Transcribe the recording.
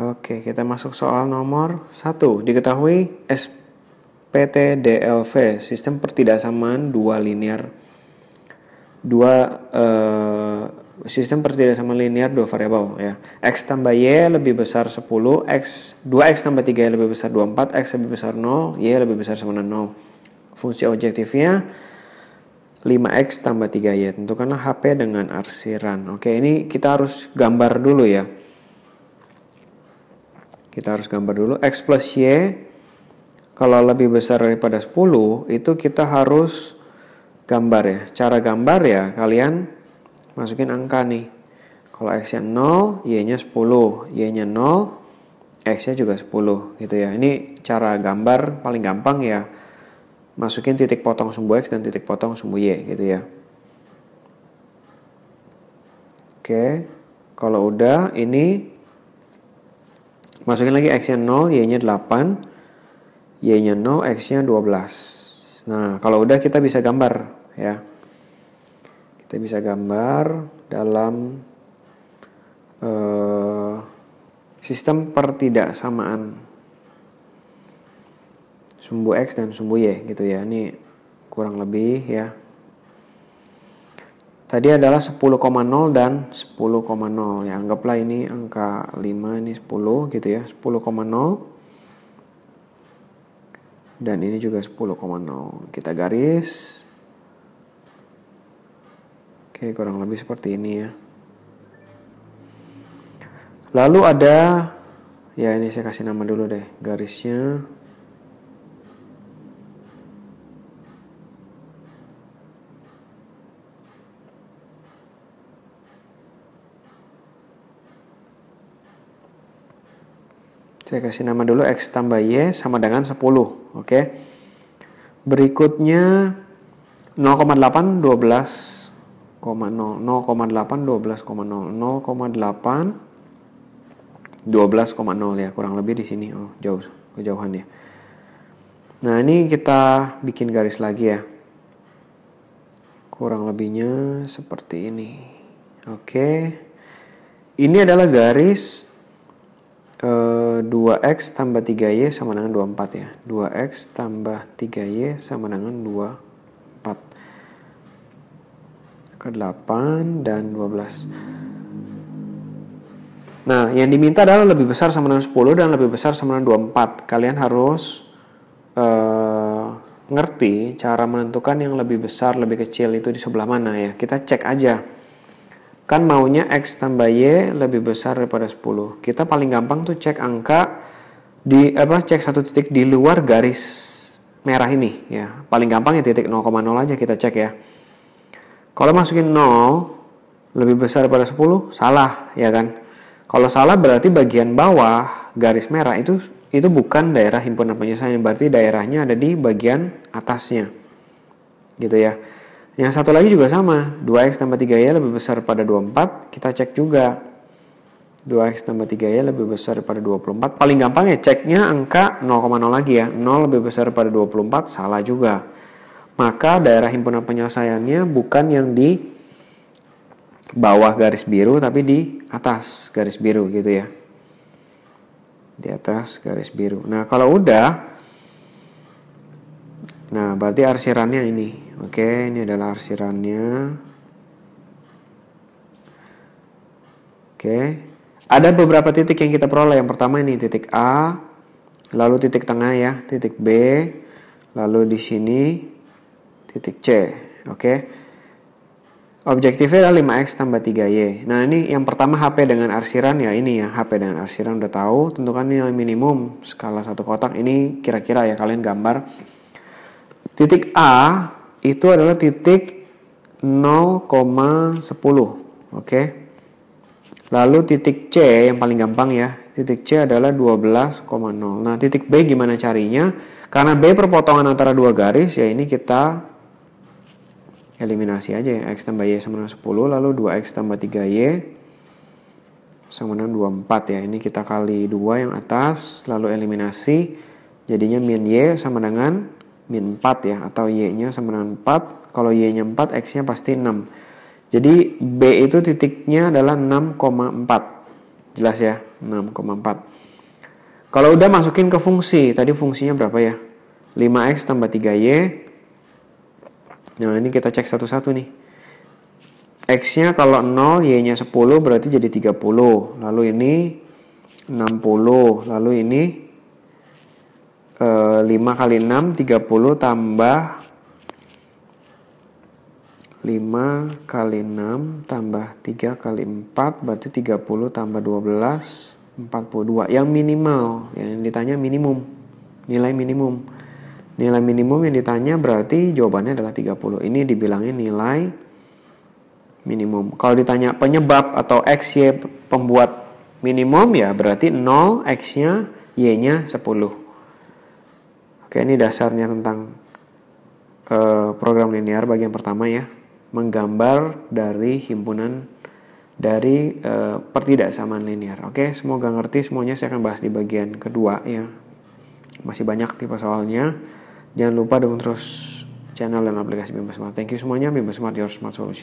Oke, kita masuk soal nomor 1. Diketahui SPTDLV, sistem pertidaksamaan dua linear dua eh, sistem pertidaksamaan linear dua variabel ya. X tambah Y lebih besar 10, X 2X tambah 3Y lebih besar 24, X lebih besar 0, Y lebih besar sama dengan 0. Fungsi objektifnya 5X tambah 3Y. Tentukanlah HP dengan arsiran. Oke, ini kita harus gambar dulu ya kita harus gambar dulu X plus Y kalau lebih besar daripada 10 itu kita harus gambar ya. Cara gambar ya kalian masukin angka nih. Kalau X-nya 0, Y-nya 10, Y-nya 0, X-nya juga 10 gitu ya. Ini cara gambar paling gampang ya. Masukin titik potong sumbu X dan titik potong sumbu Y gitu ya. Oke, kalau udah ini Masukin lagi X-nya 0, Y-nya 8, Y-nya 0, X-nya 12. Nah, kalau udah kita bisa gambar ya. Kita bisa gambar dalam uh, sistem pertidaksamaan sumbu X dan sumbu Y gitu ya. Ini kurang lebih ya Tadi adalah 10,0 dan 10,0. Ya, anggaplah ini angka 5, ini 10 gitu ya. 10,0. Dan ini juga 10,0. Kita garis. Oke, kurang lebih seperti ini ya. Lalu ada ya ini saya kasih nama dulu deh garisnya Saya kasih nama dulu X tambah Y sama dengan 10. Oke. Okay. Berikutnya 0,8 12,0 0,8 12,0 0,8 12,0 ya kurang lebih di sini oh jauh kejauhan ya nah ini kita bikin garis lagi ya kurang lebihnya seperti ini oke okay. ini adalah garis eh, 2x tambah 3y sama dengan 24 ya. 2x tambah 3y sama dengan 24. Ke 8 dan 12. Nah, yang diminta adalah lebih besar sama dengan 10 dan lebih besar sama dengan 24. Kalian harus uh, ngerti cara menentukan yang lebih besar, lebih kecil itu di sebelah mana ya. Kita cek aja Kan maunya X tambah Y lebih besar daripada 10. Kita paling gampang tuh cek angka di apa cek satu titik di luar garis merah ini ya. Paling gampang ya titik 0,0 aja kita cek ya. Kalau masukin 0 lebih besar daripada 10 salah ya kan. Kalau salah berarti bagian bawah garis merah itu itu bukan daerah himpunan penyelesaian berarti daerahnya ada di bagian atasnya. Gitu ya. Yang satu lagi juga sama, 2x tambah 3y lebih besar pada 24, kita cek juga. 2x tambah 3y lebih besar pada 24. Paling gampang ya ceknya angka 0,0 lagi ya. 0 lebih besar pada 24 salah juga. Maka daerah himpunan penyelesaiannya bukan yang di bawah garis biru tapi di atas garis biru gitu ya. Di atas garis biru. Nah, kalau udah Nah, berarti arsirannya ini. Oke, ini adalah arsirannya. Oke. Ada beberapa titik yang kita peroleh. Yang pertama ini titik A, lalu titik tengah ya, titik B, lalu di sini titik C. Oke. Objektifnya adalah 5x tambah 3y. Nah ini yang pertama HP dengan arsiran ya ini ya HP dengan arsiran udah tahu. Tentukan nilai minimum skala satu kotak ini kira-kira ya kalian gambar Titik A itu adalah titik 0,10. Oke. Okay. Lalu titik C yang paling gampang ya. Titik C adalah 12,0. Nah, titik B gimana carinya? Karena B perpotongan antara dua garis, ya ini kita eliminasi aja ya. X tambah Y sama dengan 10, lalu 2X tambah 3Y sama dengan 24 ya. Ini kita kali 2 yang atas, lalu eliminasi. Jadinya min Y sama dengan min 4 ya atau y-nya sama dengan 4 kalau y-nya 4 x-nya pasti 6 jadi B itu titiknya adalah 6,4 jelas ya 6,4 kalau udah masukin ke fungsi tadi fungsinya berapa ya 5x tambah 3y nah ini kita cek satu-satu nih X-nya kalau 0, Y-nya 10 berarti jadi 30. Lalu ini 60, lalu ini 5 eh, kali 6 30 tambah 5 kali 6 tambah 3 kali 4 berarti 30 tambah 12 42 yang minimal yang ditanya minimum nilai minimum nilai minimum yang ditanya berarti jawabannya adalah 30 ini dibilangnya nilai minimum kalau ditanya penyebab atau x y pembuat minimum ya berarti 0 x nya y nya 10 Oke, ini dasarnya tentang uh, program linear bagian pertama ya, menggambar dari himpunan dari uh, eh, pertidaksamaan linear. Oke, semoga ngerti semuanya. Saya akan bahas di bagian kedua ya. Masih banyak tipe soalnya. Jangan lupa dukung terus channel dan aplikasi Bimba Smart. Thank you semuanya. Bimba Smart, your smart solution.